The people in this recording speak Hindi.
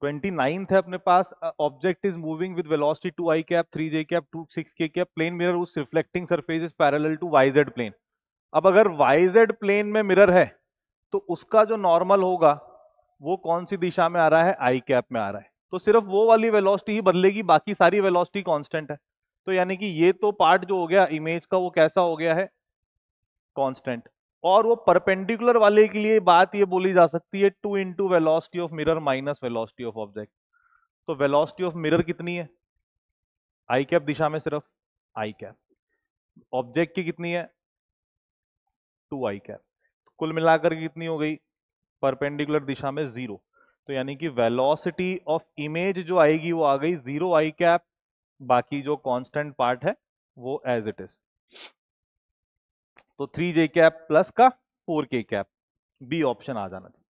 ट्वेंटी नाइन्थ है अपने पास object is moving with velocity two I cap three J cap two six K cap plane mirror उस reflecting surface is parallel to Y Z plane अब अगर वाई जेड प्लेन में मिरर है तो उसका जो नॉर्मल होगा वो कौन सी दिशा में आ रहा है आई कैप में आ रहा है तो सिर्फ वो वाली वेलोसिटी ही बदलेगी बाकी सारी वेलोसिटी कांस्टेंट है तो यानी कि ये तो पार्ट जो हो गया इमेज का वो कैसा हो गया है कांस्टेंट और वो परपेंडिकुलर वाले के लिए बात ये बोली जा सकती है two into velocity of mirror minus velocity of object तो वेलॉसिटी ऑफ मिरर कितनी है आई कैप दिशा में सिर्फ आई कैप ऑब्जेक्ट की कितनी है टू आई कैप कुल मिलाकर कितनी हो गई परपेंडिकुलर दिशा में जीरो तो यानी कि वेलोसिटी ऑफ इमेज जो आएगी वो आ गई जीरो आई कैप बाकी जो कांस्टेंट पार्ट है वो एज इट इज तो थ्री जे कैप प्लस का four K cap B option आ जाना चाहिए